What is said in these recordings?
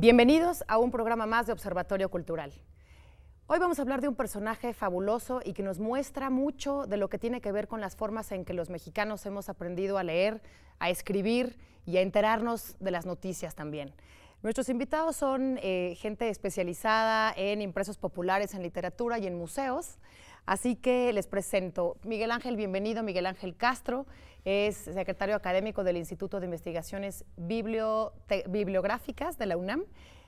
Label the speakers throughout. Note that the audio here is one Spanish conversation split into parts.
Speaker 1: Bienvenidos a un programa más de Observatorio Cultural. Hoy vamos a hablar de un personaje fabuloso y que nos muestra mucho de lo que tiene que ver con las formas en que los mexicanos hemos aprendido a leer, a escribir y a enterarnos de las noticias también. Nuestros invitados son eh, gente especializada en impresos populares, en literatura y en museos. Así que les presento. Miguel Ángel, bienvenido. Miguel Ángel Castro es secretario académico del Instituto de Investigaciones Bibliográficas de la UNAM,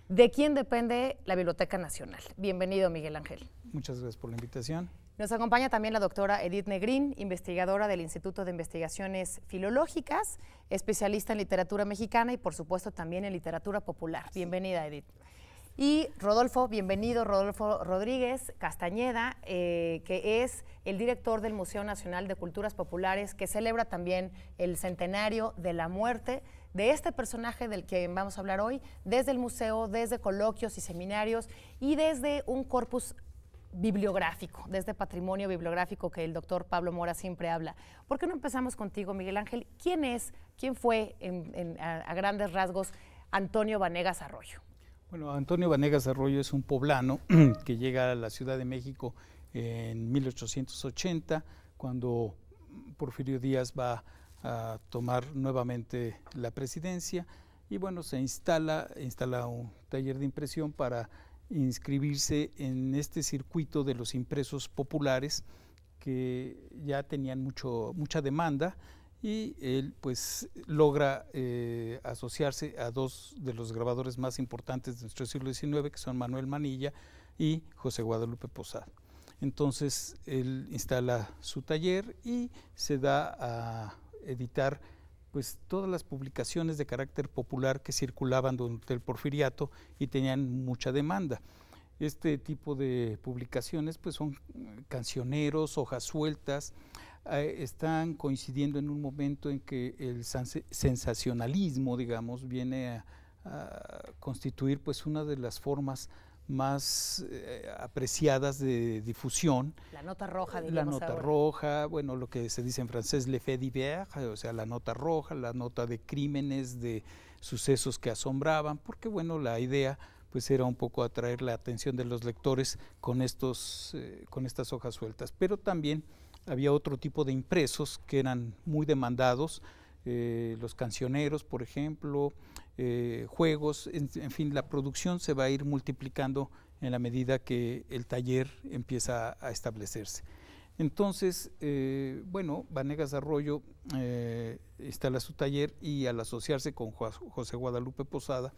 Speaker 1: de quien depende la Biblioteca Nacional. Bienvenido, Miguel Ángel.
Speaker 2: Muchas gracias por la invitación.
Speaker 1: Nos acompaña también la doctora Edith Negrín, investigadora del Instituto de Investigaciones Filológicas, especialista en literatura mexicana y por supuesto también en literatura popular. Bienvenida, Edith. Y Rodolfo, bienvenido, Rodolfo Rodríguez Castañeda, eh, que es el director del Museo Nacional de Culturas Populares, que celebra también el centenario de la muerte de este personaje del que vamos a hablar hoy, desde el museo, desde coloquios y seminarios y desde un corpus bibliográfico, desde patrimonio bibliográfico que el doctor Pablo Mora siempre habla. ¿Por qué no empezamos contigo, Miguel Ángel? ¿Quién es, quién fue a grandes rasgos Antonio Vanegas Arroyo?
Speaker 2: Bueno, Antonio Vanegas Arroyo es un poblano que llega a la Ciudad de México en 1880, cuando Porfirio Díaz va a tomar nuevamente la presidencia y bueno, se instala, instala un taller de impresión para inscribirse en este circuito de los impresos populares que ya tenían mucho, mucha demanda y él pues logra eh, asociarse a dos de los grabadores más importantes de nuestro siglo XIX, que son Manuel Manilla y José Guadalupe Posada. Entonces él instala su taller y se da a editar pues todas las publicaciones de carácter popular que circulaban durante el porfiriato y tenían mucha demanda. Este tipo de publicaciones pues son eh, cancioneros, hojas sueltas, eh, están coincidiendo en un momento en que el sensacionalismo, digamos, viene a, constituir pues una de las formas más eh, apreciadas de difusión.
Speaker 1: La nota roja, La nota
Speaker 2: roja, bueno, lo que se dice en francés, le fait divers, eh, o sea, la nota roja, la nota de crímenes, de sucesos que asombraban, porque bueno, la idea pues era un poco atraer la atención de los lectores con, estos, con estas hojas sueltas, pero también había otro tipo de impresos que eran muy demandados, eh, los cancioneros, por ejemplo, eh, juegos, en, fin, la producción se va a ir multiplicando en la medida que el taller empieza a, establecerse. Entonces, eh, bueno, Vanegas Arroyo instala su taller y al asociarse con José Guadalupe Posada,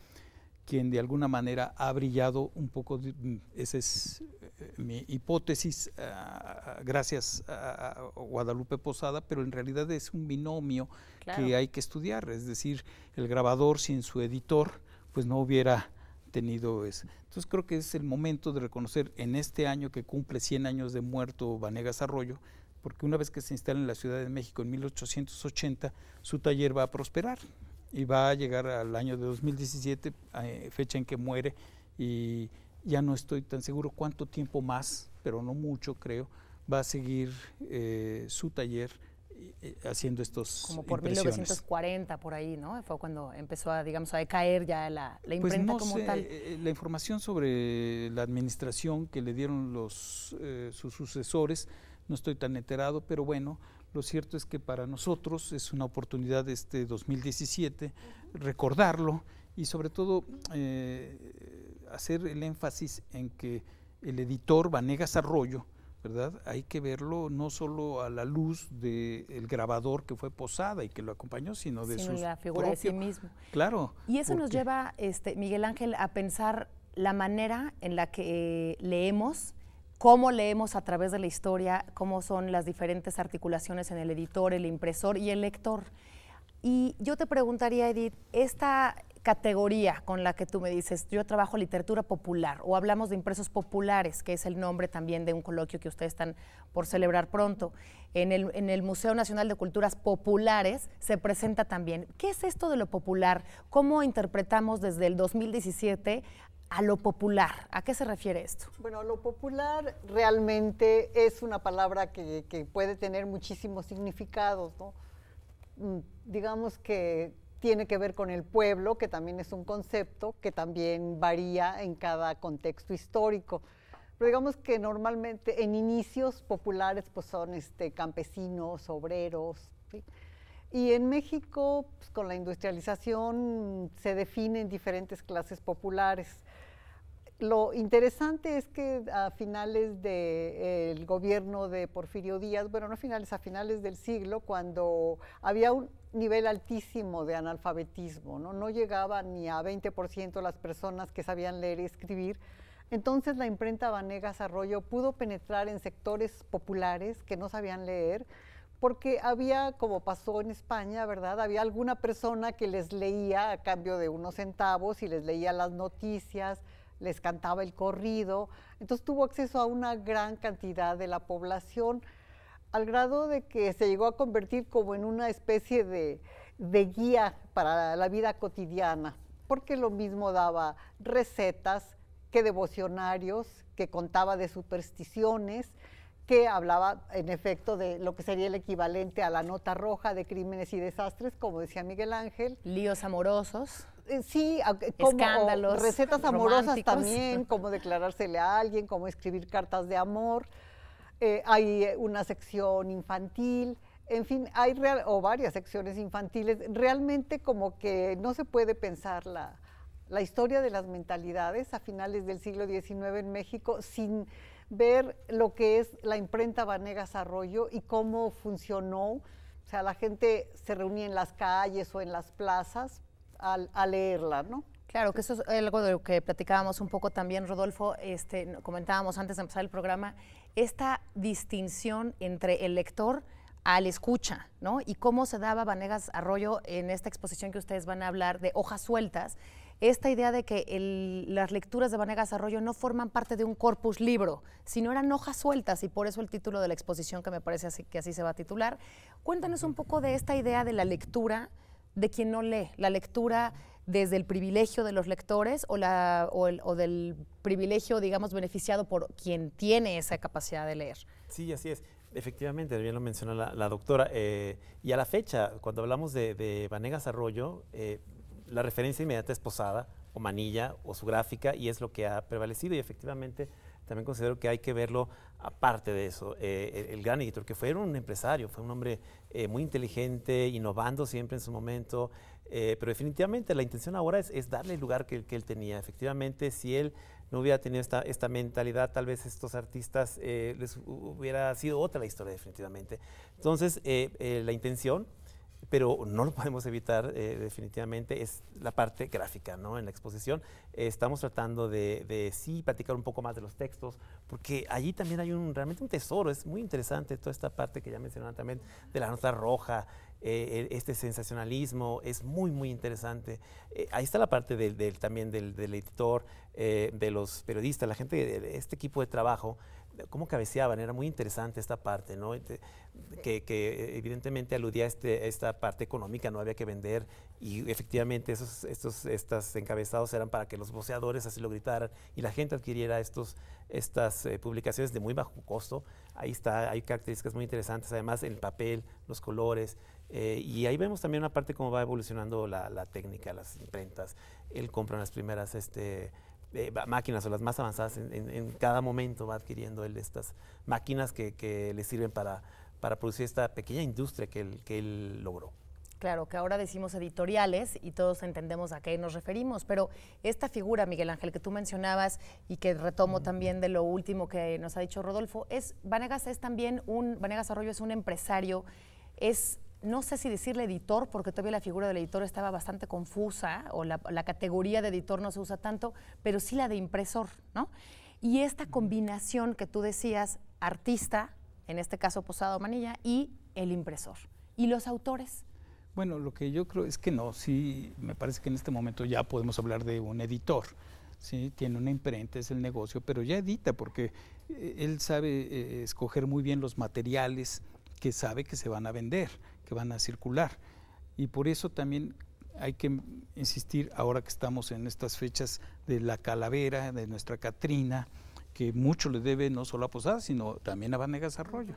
Speaker 2: quien de alguna manera ha brillado un poco, mm, esa es eh, mi hipótesis, ah, ah, ah, gracias a Guadalupe Posada, pero en realidad es un binomio que hay que estudiar, es decir, el grabador sin su editor, pues no hubiera tenido eso. Entonces creo que es el momento de reconocer en este año que cumple 100 años de muerto Vanegas Arroyo, porque una vez que se instala en la Ciudad de México en 1880, su taller va a prosperar y va a llegar al año de 2017, eh, fecha en que muere, y ya no estoy tan seguro cuánto tiempo más, pero no mucho creo, va a seguir eh, su taller eh, haciendo estos como por
Speaker 1: 1940 por ahí no fue cuando empezó a digamos a decaer ya la, la pues imprenta como tal
Speaker 2: la información sobre la administración que le dieron los sus sucesores no estoy tan enterado pero bueno lo cierto es que para nosotros es una oportunidad este 2017 recordarlo y sobre todo eh, hacer el énfasis en que el editor Vanegas Arroyo, ¿verdad? Hay que verlo no solo a la luz del grabador que fue Posada y que lo acompañó, sino de su figura de sí mismo. Claro. Y eso nos
Speaker 1: lleva, este, Miguel Ángel, a pensar la manera en la que eh, leemos cómo leemos a través de la historia, cómo son las diferentes articulaciones en el editor, el impresor y el lector. Y yo te preguntaría, Edith, esta categoría con la que tú me dices, yo trabajo literatura popular o hablamos de impresos populares, que es el nombre también de un coloquio que ustedes están por celebrar pronto, en el, en el Museo Nacional de Culturas Populares se presenta también. ¿Qué es esto de lo popular? ¿Cómo interpretamos desde el 2017 a lo popular. ¿A qué se refiere esto?
Speaker 3: Bueno, lo popular realmente es una palabra que, puede tener muchísimos significados, mm, Digamos que tiene que ver con el pueblo, que también es un concepto que también varía en cada contexto histórico. Pero digamos que normalmente en inicios populares pues son este, campesinos, obreros, y en México, pues, con la industrialización, se definen diferentes clases populares. Lo interesante es que a finales del gobierno de Porfirio Díaz, bueno, no a finales, a finales del siglo, cuando había un nivel altísimo de analfabetismo, no, no llegaba ni a 20% las personas que sabían leer y escribir, entonces la imprenta Vanegas Arroyo pudo penetrar en sectores populares que no sabían leer porque había, como pasó en España, ¿verdad? Había alguna persona que les leía a cambio de unos centavos y les leía las noticias, les cantaba el corrido. Entonces tuvo acceso a una gran cantidad de la población, al grado de que se llegó a convertir como en una especie de, de guía para la vida cotidiana, porque lo mismo daba recetas que devocionarios, que contaba de supersticiones que hablaba en efecto de lo que sería el equivalente a la nota roja de crímenes y desastres, como decía Miguel Ángel. Líos amorosos. Eh, sí, como escándalos. Recetas amorosas también, como declarársele a alguien, como escribir cartas de amor. Eh, hay una sección infantil, en fin, hay o varias secciones infantiles. Realmente como que no se puede pensar la, la historia de las mentalidades a finales del siglo XIX en México sin ver lo que es la imprenta Vanegas Arroyo y cómo funcionó. O sea, la gente se reunía en las calles o en las plazas a leerla, ¿no?
Speaker 1: Claro, que eso es algo de lo que platicábamos un poco también, Rodolfo. Este, comentábamos antes de empezar el programa, esta distinción entre el lector al escucha, ¿no? Y cómo se daba Vanegas Arroyo en esta exposición que ustedes van a hablar de hojas sueltas, esta idea de que las lecturas de Vanegas Arroyo no forman parte de un corpus libro, sino eran hojas sueltas y por eso el título de la exposición que me parece así, que así se va a titular. Cuéntanos un poco de esta idea de la lectura de quien no lee, la lectura desde el privilegio de los lectores o, la, o, del privilegio, digamos, beneficiado por quien tiene esa capacidad de leer.
Speaker 4: Sí, así es. Efectivamente, bien lo mencionó la, doctora. Eh, y a la fecha, cuando hablamos de, Vanegas Arroyo, eh, la referencia inmediata es Posada o Manilla o su gráfica y es lo que ha prevalecido y efectivamente también considero que hay que verlo aparte de eso. Eh, el, gran editor, que fue un empresario, fue un hombre eh, muy inteligente, innovando siempre en su momento, eh, pero definitivamente la intención ahora es, darle el lugar que, que, él tenía. Efectivamente, si él no hubiera tenido esta, esta mentalidad, tal vez estos artistas les hubiera sido otra la historia definitivamente. Entonces, la intención pero no lo podemos evitar eh, definitivamente, es la parte gráfica, ¿no? En la exposición eh, estamos tratando de, de, sí platicar un poco más de los textos, porque allí también hay un, realmente un tesoro, es muy interesante toda esta parte que ya mencionaba también de la nota roja, eh, e, este sensacionalismo, es muy, muy interesante. ahí está la parte del, también del, del editor, de los periodistas, la gente, de este equipo de trabajo, cómo cabeceaban, era muy interesante esta parte, ¿no? Que, eh, evidentemente aludía a, este, esta parte económica, no había que vender y efectivamente esos, estos estas encabezados eran para que los voceadores así lo gritaran y la gente adquiriera estos, estas eh, publicaciones de muy bajo costo. Ahí está, hay características muy interesantes, además el papel, los colores, eh, y ahí vemos también una parte cómo va evolucionando la, técnica, las imprentas, el compra en las primeras... Este, eh, máquinas o las más avanzadas en, cada momento va adquiriendo él estas máquinas que, le sirven para, para producir esta pequeña industria que él, que él logró.
Speaker 1: Claro, que ahora decimos editoriales y todos entendemos a qué nos referimos, pero esta figura, Miguel Ángel, que tú mencionabas y que retomo también de lo último que nos ha dicho Rodolfo, es Vanegas es también un, Vanegas Arroyo es un empresario, es no sé si decirle editor, porque todavía la figura del editor estaba bastante confusa, o la, categoría de editor no se usa tanto, pero sí la de impresor, ¿no? Y esta combinación que tú decías, artista, en este caso Posado Manilla, y el impresor. ¿Y los autores?
Speaker 2: Bueno, lo que yo creo es que no, sí, me parece que en este momento ya podemos hablar de un editor. Sí, tiene una imprenta, es el negocio, pero ya edita porque eh, él sabe eh, escoger muy bien los materiales, que sabe que se van a vender, que van a circular. Y por eso también hay que insistir ahora que estamos en estas fechas de la calavera, de nuestra Catrina, que mucho le debe no solo a Posada, sino también a Vanegas Arroyo.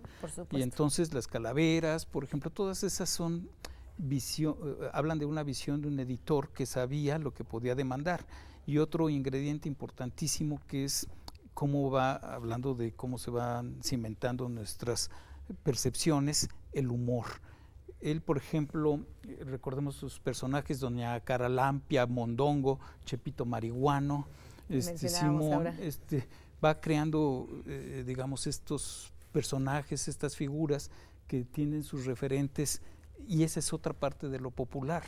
Speaker 2: Y entonces las calaveras, por ejemplo, todas esas son visión, eh, hablan de una visión de un editor que sabía lo que podía demandar. Y otro ingrediente importantísimo que es cómo va, hablando de cómo se van cimentando nuestras percepciones el humor. Él, por ejemplo, recordemos sus personajes, doña Caralampia, Mondongo, Chepito Marihuano, este, Simón, este, va creando, eh, digamos, estos personajes, estas figuras que tienen sus referentes y esa es otra parte de lo popular,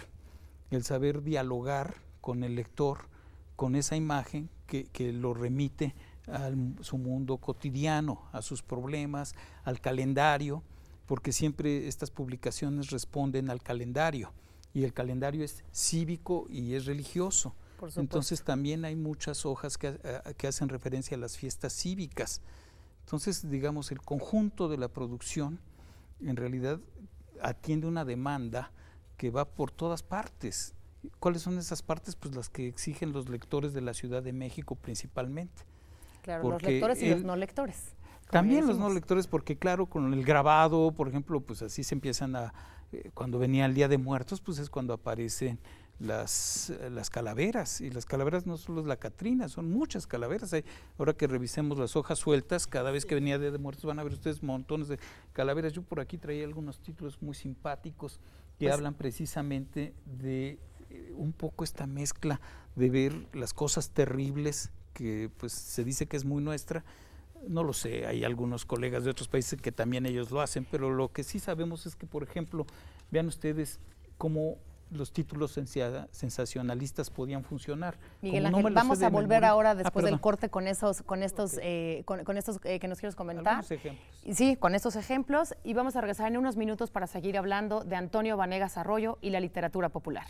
Speaker 2: el saber dialogar con el lector, con esa imagen que lo remite a su mundo cotidiano, a sus problemas, al calendario, porque siempre estas publicaciones responden al calendario y el calendario es cívico y es religioso. Entonces también hay muchas hojas que, eh, que hacen referencia a las fiestas cívicas. Entonces, digamos, el conjunto de la producción en realidad atiende una demanda que va por todas partes. ¿Cuáles son esas partes? Pues las que exigen los lectores de la Ciudad de México principalmente los lectores y los no lectores. También los no lectores, porque claro, con el grabado, por ejemplo, pues así se empiezan a, eh, cuando venía el Día de Muertos, pues es cuando aparecen las, las calaveras, y las calaveras no solo es la Catrina, son muchas calaveras. ahora que revisemos las hojas sueltas, cada vez que venía Día de Muertos van a ver ustedes montones de calaveras. Yo por aquí traía algunos títulos muy simpáticos que pues hablan precisamente de eh, un poco esta mezcla de ver las cosas terribles que pues se dice que es muy nuestra. No lo sé, hay algunos colegas de otros países que también ellos lo hacen, pero lo que sí sabemos es que, por ejemplo, vean ustedes cómo los títulos sensacionalistas podían funcionar. Miguel Ángel, vamos a volver ahora ah, después del corte
Speaker 1: con esos, con estos, eh, con, estos eh, que nos quieres comentar. Sí, con estos ejemplos y vamos a regresar en unos minutos para seguir hablando de Antonio Vanegas Arroyo y la literatura popular.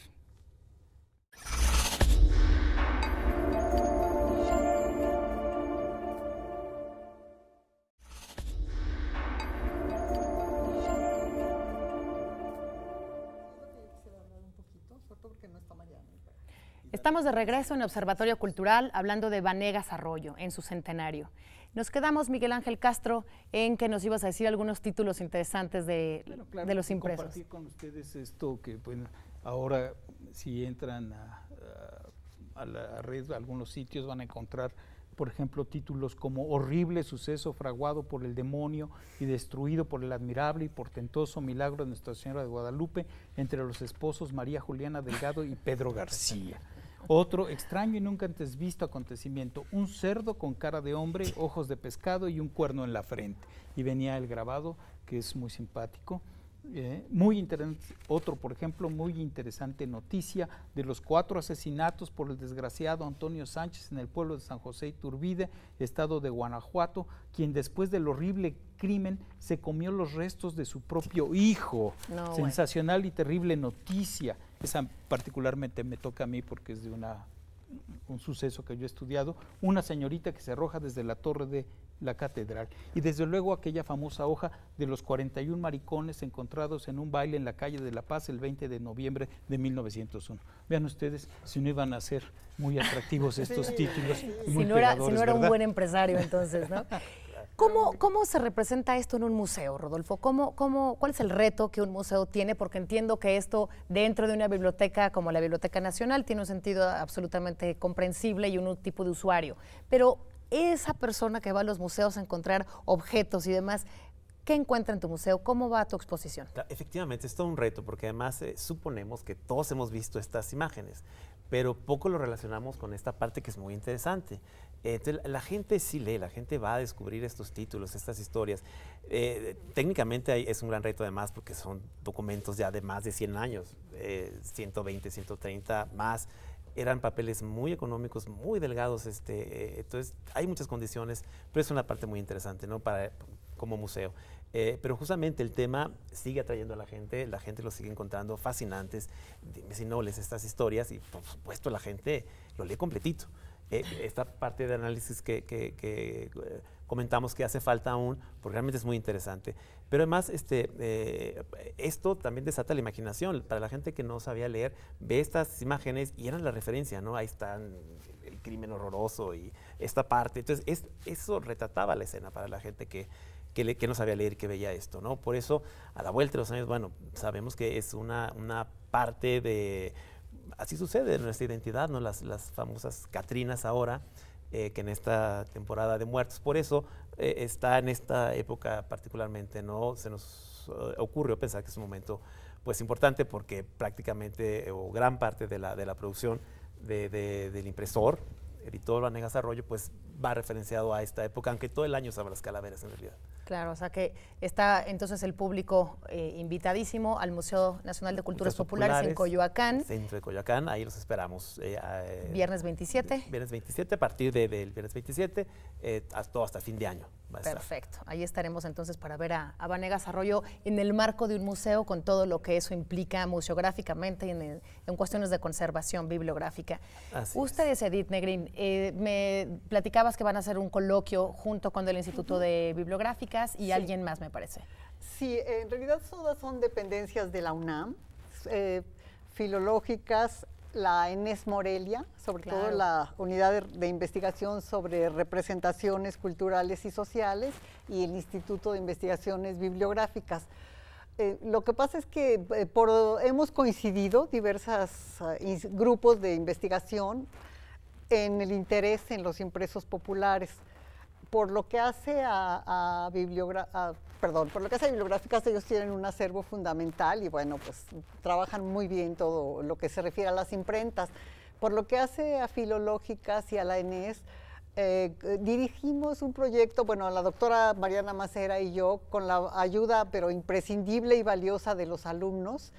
Speaker 1: Estamos de regreso en Observatorio Cultural hablando de Vanegas Arroyo en su centenario. Nos quedamos, Miguel Ángel Castro, en que nos ibas a decir algunos títulos interesantes de, de los impresos. Compartir
Speaker 2: con ustedes esto que ahora si entran a, a la red, a algunos sitios van a encontrar, por ejemplo, títulos como Horrible suceso fraguado por el demonio y destruido por el admirable y portentoso milagro de Nuestra Señora de Guadalupe entre los esposos María Juliana Delgado y Pedro García. Otro extraño y nunca antes visto acontecimiento, un cerdo con cara de hombre, ojos de pescado y un cuerno en la frente. Y venía el grabado, que es muy simpático. Eh, muy otro por ejemplo, muy interesante noticia de los cuatro asesinatos por el desgraciado Antonio Sánchez en el pueblo de San José Iturbide, estado de Guanajuato, quien después del horrible crimen se comió los restos de su propio hijo. Sensacional y terrible noticia. Esa particularmente me toca a mí porque es de una, un suceso que yo he estudiado. Una señorita que se arroja desde la torre de la catedral. Y desde luego aquella famosa hoja de los 41 maricones encontrados en un baile en la calle de La Paz el 20 de noviembre de 1901. Vean ustedes si no iban a ser muy atractivos estos títulos. Si no, era, un buen
Speaker 1: empresario entonces, ¿no? ¿Cómo, se representa esto en un museo, Rodolfo? cuál es el reto que un museo tiene? Porque entiendo que esto dentro de una biblioteca como la Biblioteca Nacional tiene un sentido absolutamente comprensible y un tipo de usuario. Pero esa persona que va a los museos a encontrar objetos y demás, ¿Qué encuentra en tu museo? ¿Cómo va a tu exposición?
Speaker 4: Efectivamente, es todo un reto porque además eh, suponemos que todos hemos visto estas imágenes pero poco lo relacionamos con esta parte que es muy interesante. la gente sí lee, la gente va a descubrir estos títulos, estas historias. Eh, técnicamente es un gran reto además porque son documentos ya de más de 100 años, 120, eh, 130 más. Eran papeles muy económicos, muy delgados, este, eh, entonces hay muchas condiciones, pero es una parte muy interesante, ¿no? Para, como museo. Eh, pero justamente el tema sigue atrayendo a la gente, la gente lo sigue encontrando fascinantes, dime si no les estas historias y por supuesto la gente lo lee completito. Eh, esta parte de análisis que, eh, comentamos que hace falta aún, porque realmente es muy interesante. Pero además, este, esto también desata la imaginación. Para la gente que no sabía leer, ve estas imágenes y eran la referencia, ¿no? Ahí están el, crimen horroroso y esta parte. Entonces, es, eso retrataba la escena para la gente que, que, no sabía leer, que veía esto, ¿no? Por eso, a la vuelta de los años, bueno, sabemos que es una, una parte de... Así sucede en nuestra identidad, ¿no? Las, las famosas Catrinas ahora, eh, que en esta temporada de muertos, por eso eh, está en esta época particularmente, ¿no? Se nos eh, ocurrió pensar que es un momento, pues, importante porque prácticamente o gran parte de la, de la producción del impresor, editor Vanegas Arroyo, pues va referenciado a esta época, aunque todo el año sabe las calaveras en realidad.
Speaker 1: Claro, o sea que está entonces el público eh, invitadísimo al Museo Nacional de Culturas Populares, en Coyoacán.
Speaker 4: Centro de Coyoacán, ahí los esperamos. Eh, eh, viernes
Speaker 1: 27.
Speaker 4: Viernes 27, a partir del viernes 27, hasta, hasta fin de año. Perfecto.
Speaker 1: Ahí estaremos entonces para ver a, banegas Arroyo en el marco de un museo con todo lo que eso implica museográficamente y en, cuestiones de conservación bibliográfica. usted Ustedes, Edith Negrin, eh, me platicabas que van a hacer un coloquio junto con el Instituto de Bibliográficas y alguien más, me parece.
Speaker 3: Sí, en realidad todas son dependencias de la UNAM, eh, filológicas, la ENES Morelia, sobre todo la unidad de, investigación sobre representaciones culturales y sociales y el Instituto de Investigaciones Bibliográficas. Eh, lo que pasa es que eh, por, hemos coincidido diversos eh, grupos de investigación en el interés en los impresos populares por lo que hace a, perdón, por lo que hace a bibliográficas, ellos tienen un acervo fundamental y bueno, pues trabajan muy bien todo lo que se refiere a las imprentas. Por lo que hace a filológicas y a la ENES, eh, dirigimos un proyecto, bueno, la doctora Mariana Macera y yo, con la ayuda pero imprescindible y valiosa de los alumnos,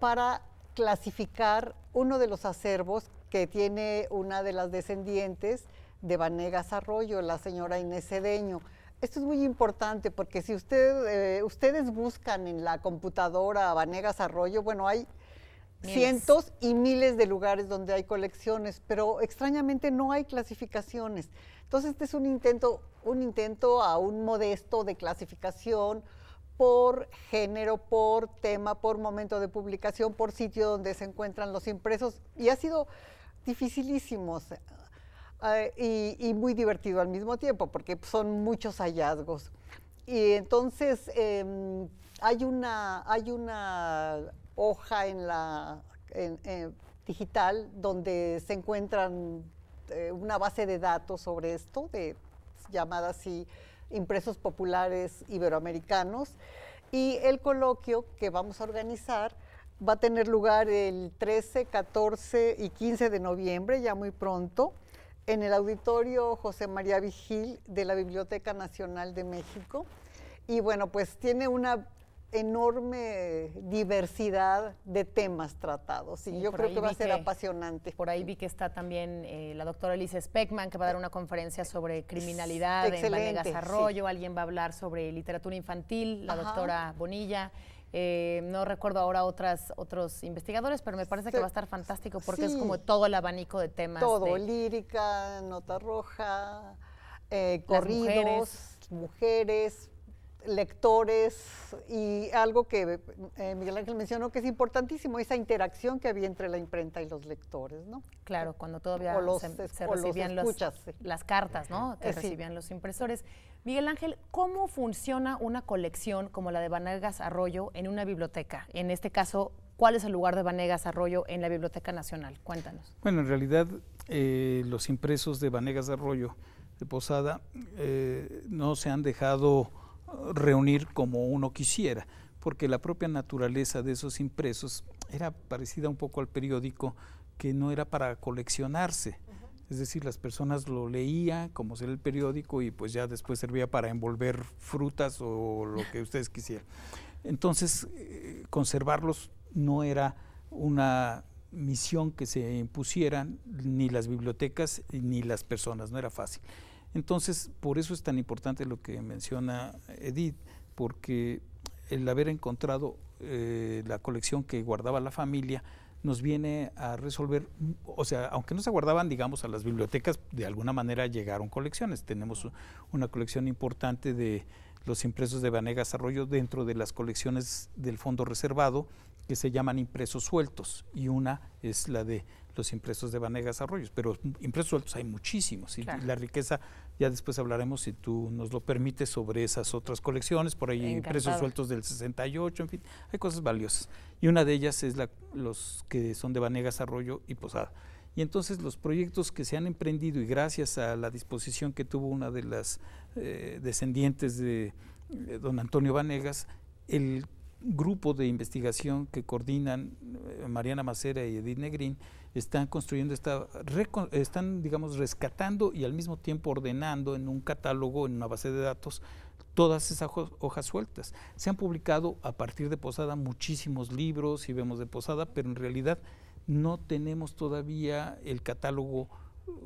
Speaker 3: para clasificar uno de los acervos que tiene una de las descendientes, de Vanegas Arroyo, la señora Inés Cedeño. Esto es muy importante porque si eh, ustedes buscan en la computadora Vanegas Arroyo, bueno, hay cientos y miles de lugares donde hay colecciones, pero extrañamente no hay clasificaciones. Entonces este es un intento, un intento aún modesto de clasificación por género, por tema, por momento de publicación, por sitio donde se encuentran los impresos y ha sido dificilísimos. Eh, y, muy divertido al mismo tiempo, porque son muchos hallazgos. Y entonces em, hay, una, hay una hoja en la digital donde se encuentran eh, una base de datos sobre esto, de llamadas así impresos populares iberoamericanos. Y el coloquio que vamos a organizar va a tener lugar el 13, 14 y 15 de noviembre, ya muy pronto en el auditorio José María Vigil de la Biblioteca Nacional de México. Y bueno, pues tiene una enorme diversidad de temas tratados y yo creo que va a ser
Speaker 1: apasionante. Por ahí vi que está también eh, la doctora Elise Speckman que va a dar una conferencia sobre criminalidad en Vanegas Arroyo, alguien va a hablar sobre literatura infantil, la doctora Bonilla. Eh, no recuerdo ahora otras, otros investigadores, pero me parece que va a estar fantástico porque es como todo el abanico de temas. Todo,
Speaker 3: lírica, nota roja, eh, corridos, mujeres, lectores y algo que eh, Miguel Ángel mencionó que es importantísimo, esa interacción que había entre la imprenta y los lectores, ¿no? Claro, cuando todavía se, recibían
Speaker 1: las cartas, ¿no? Que recibían los impresores. Miguel Ángel, ¿cómo funciona una colección como la de Vanegas Arroyo en una biblioteca? En este caso, ¿cuál es el lugar de Vanegas Arroyo en la Biblioteca Nacional? Cuéntanos.
Speaker 2: Bueno, en realidad eh, los impresos de Vanegas Arroyo de Posada eh, no se han dejado reunir como uno quisiera, porque la propia naturaleza de esos impresos era parecida un poco al periódico que no era para coleccionarse, es decir, las personas lo leían como ser el periódico y pues ya después servía para envolver frutas o lo que ustedes quisieran. Entonces, eh, conservarlos no era una misión que se impusieran ni las bibliotecas ni las personas, no era fácil. Entonces, por eso es tan importante lo que menciona Edith, porque el haber encontrado eh, la colección que guardaba la familia, nos viene a resolver, o sea, aunque no se guardaban, digamos, a las bibliotecas, de alguna manera llegaron colecciones. Tenemos una colección importante de los impresos de Vanegas Arroyo dentro de las colecciones del fondo reservado que se llaman impresos sueltos y una es la de los impresos de Vanegas Arroyos, pero impresos sueltos hay muchísimos y la riqueza ya después hablaremos, si tú nos lo permites, sobre esas otras colecciones. Por ahí precios sueltos del 68, en fin, hay cosas valiosas. Y una de ellas es la, los que son de Vanegas, Arroyo y Posada. Y entonces los proyectos que se han emprendido y gracias a la disposición que tuvo una de las eh, descendientes de, de eh, don Antonio Vanegas, el grupo de investigación que coordinan eh, Mariana Macera y Edith Negrin, están construyendo están digamos rescatando y al mismo tiempo ordenando en un catálogo en una base de datos todas esas hojas sueltas. Se han publicado a partir de Posada muchísimos libros y vemos de Posada, pero en realidad no tenemos todavía el catálogo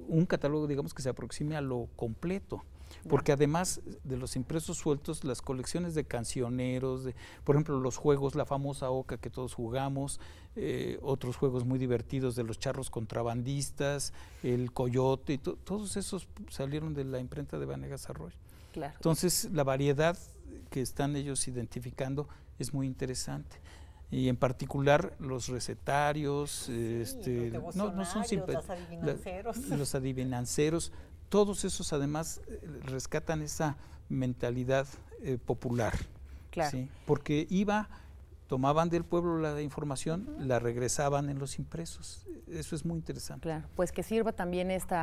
Speaker 2: un catálogo digamos que se aproxime a lo completo porque además de los impresos sueltos, las colecciones de cancioneros, de, por ejemplo, los juegos, la famosa Oca que todos jugamos, eh, otros juegos muy divertidos de los charros contrabandistas, el coyote, y todos esos salieron de la imprenta de Vanegas Arroyo. Entonces, la variedad que están ellos identificando es muy interesante y en particular los recetarios, este, no, son los adivinanceros todos esos además eh, rescatan esa mentalidad eh, popular. Claro. Porque iba, tomaban del pueblo la información, la regresaban en los impresos. Eso es muy interesante.
Speaker 1: Claro, pues que sirva también este,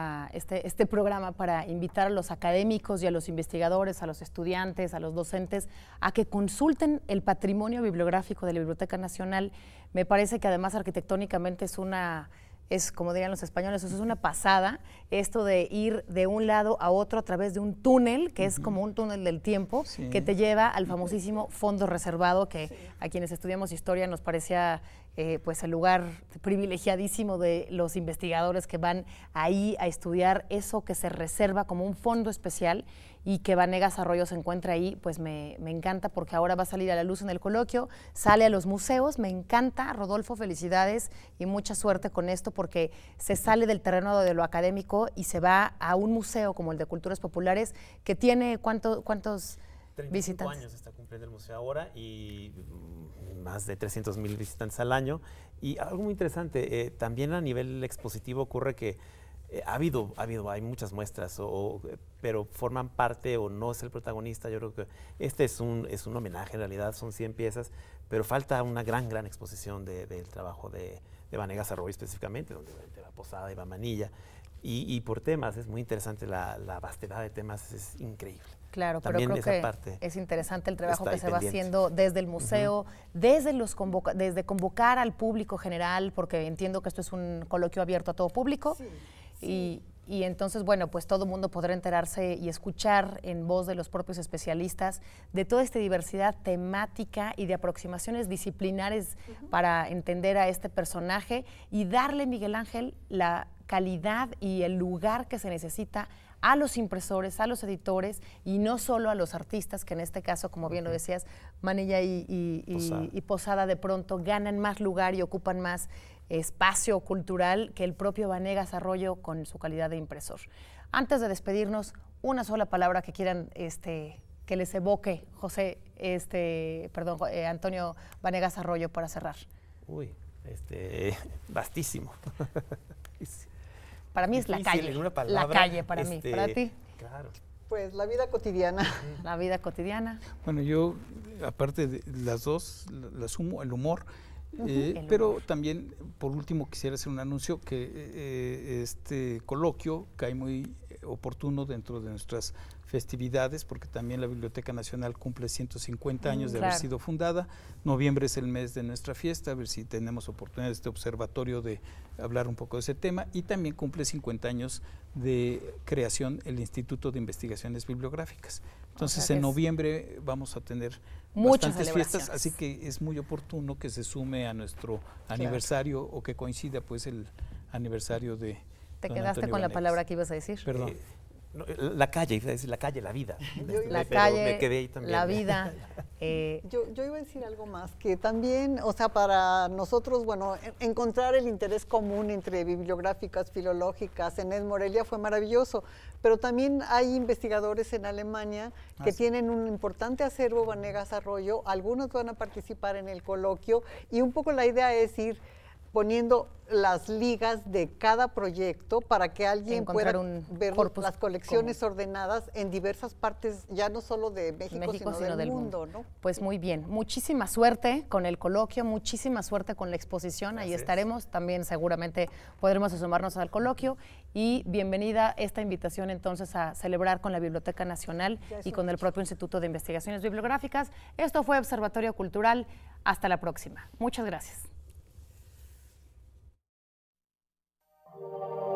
Speaker 1: este programa para invitar a los académicos y a los investigadores, a los estudiantes, a los docentes, a que consulten el patrimonio bibliográfico de la Biblioteca Nacional. Me parece que además arquitectónicamente es una es, como dirían los españoles, eso es una pasada, esto de ir de un lado a otro a través de un túnel, que es como un túnel del tiempo, que te lleva al famosísimo fondo reservado, que a quienes estudiamos historia nos parecía eh, pues el lugar privilegiadísimo de los investigadores que van ahí a estudiar eso que se reserva como un fondo especial y que Vanegas Arroyo se encuentra ahí, pues me, encanta porque ahora va a salir a la luz en el coloquio, sale a los museos, me encanta, Rodolfo, felicidades y mucha suerte con esto porque se sale del terreno de lo académico y se va a un museo como el de Culturas Populares que tiene cuánto, cuántos 35 años
Speaker 4: está cumpliendo el museo ahora y mm, más de 300 mil visitantes al año. Y algo muy interesante, eh, también a nivel expositivo ocurre que eh, ha, habido, ha habido, hay muchas muestras, pero forman parte o no es el protagonista. Yo creo que este es un, es un homenaje, en realidad son 100 piezas, pero falta una gran, gran exposición del trabajo de, de Vanegas Arroyo específicamente, donde va Posada y va Manilla. Y, por temas, es muy interesante la, la vastedad de temas, es increíble. Claro, pero creo que
Speaker 1: es interesante el trabajo que se va haciendo desde el museo, desde los desde convocar al público general, porque entiendo que esto es un coloquio abierto a todo público. Y, entonces, bueno, pues todo mundo podrá enterarse y escuchar en voz de los propios especialistas de toda esta diversidad temática y de aproximaciones disciplinares para entender a este personaje y darle, Miguel Ángel, la calidad y el lugar que se necesita a los impresores, a los editores y no solo a los artistas, que en este caso, como bien lo decías, Manilla y, Posada. de pronto ganan más lugar y ocupan más espacio cultural que el propio Vanegas Arroyo con su calidad de impresor. Antes de despedirnos, una sola palabra que quieran este, que les evoque José, este, perdón, eh, Antonio Vanegas Arroyo para cerrar.
Speaker 4: Uy, este, vastísimo.
Speaker 3: Para
Speaker 1: mí
Speaker 4: es la calle. la calle para mí. Este, para ti.
Speaker 2: Claro.
Speaker 3: Pues la vida cotidiana. La vida cotidiana.
Speaker 2: Bueno, yo, aparte de las dos, la sumo, eh, el humor. pero también, por último, quisiera hacer un anuncio que eh, eh, este coloquio cae muy oportuno dentro de nuestras festividades, porque también la Biblioteca Nacional cumple 150 años mm, de haber sido fundada. Noviembre es el mes de nuestra fiesta, a ver si tenemos oportunidad de este observatorio de hablar un poco de ese tema. Y también cumple 50 años de creación el Instituto de Investigaciones Bibliográficas. Entonces, en noviembre vamos a tener Muchas bastantes fiestas, así que es muy oportuno que se sume a nuestro aniversario o que coincida pues el aniversario de... Te quedaste con la palabra que ibas a decir. Perdón. Eh, la
Speaker 4: calle, la calle, la vida. Este, la calle, La vida.
Speaker 3: Eh, yo, yo, iba a decir algo más, que también, o sea, para nosotros, bueno, encontrar el interés común entre bibliográficas, filológicas, en Ed Morelia fue maravilloso, pero también hay investigadores en Alemania que tienen un importante acervo Vanegas Arroyo, algunos van a participar en el coloquio y un poco la idea es ir poniendo las ligas de cada proyecto para que alguien pueda ver las colecciones ordenadas en diversas partes, ya no solo de México, sino, del, mundo,
Speaker 1: Pues muy bien, muchísima suerte con el coloquio, muchísima suerte con la exposición, ahí estaremos, también seguramente podremos asomarnos al coloquio y bienvenida esta invitación entonces a celebrar con la Biblioteca Nacional y con el propio Instituto de Investigaciones Bibliográficas. Esto fue Observatorio Cultural, hasta la próxima. Muchas gracias. Thank you.